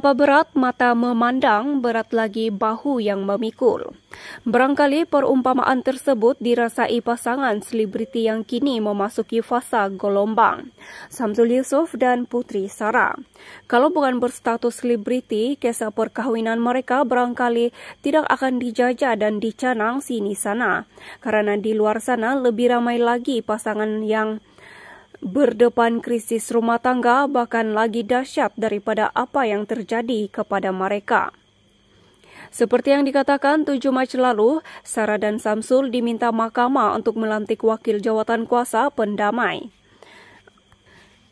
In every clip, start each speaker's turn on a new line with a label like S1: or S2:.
S1: Betapa berat mata memandang, berat lagi bahu yang memikul. Berangkali perumpamaan tersebut dirasai pasangan selebriti yang kini memasuki fasa gelombang, Samsul Yusuf dan Putri Sarah. Kalau bukan berstatus selebriti, kisah perkahwinan mereka berangkali tidak akan dijajah dan dicanang sini sana, karena di luar sana lebih ramai lagi pasangan yang berdepan krisis rumah tangga bahkan lagi dahsyat daripada apa yang terjadi kepada mereka. Seperti yang dikatakan 7 Mac lalu, Sarah dan Samsul diminta mahkamah untuk melantik wakil jawatan kuasa pendamai.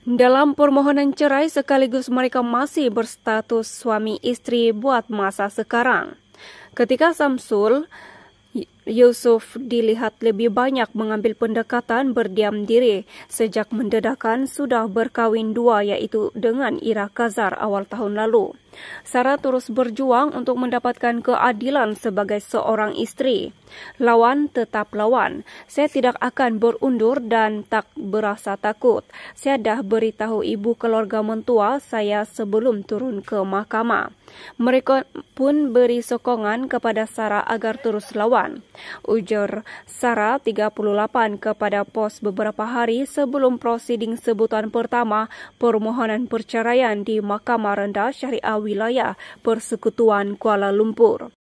S1: Dalam permohonan cerai sekaligus mereka masih berstatus suami istri buat masa sekarang. Ketika Samsul Yusuf dilihat lebih banyak mengambil pendekatan berdiam diri sejak mendedahkan sudah berkahwin dua yaitu dengan Ira Kazar awal tahun lalu. Sarah terus berjuang untuk mendapatkan keadilan sebagai seorang istri. Lawan tetap lawan. Saya tidak akan berundur dan tak berasa takut. Saya dah beritahu ibu keluarga mentua saya sebelum turun ke mahkamah. Mereka pun beri sokongan kepada Sarah agar terus lawan. Ujar Sarah 38 kepada pos beberapa hari sebelum prosiding sebutan pertama permohonan perceraian di Mahkamah Rendah Syariah Wilayah Persekutuan Kuala Lumpur.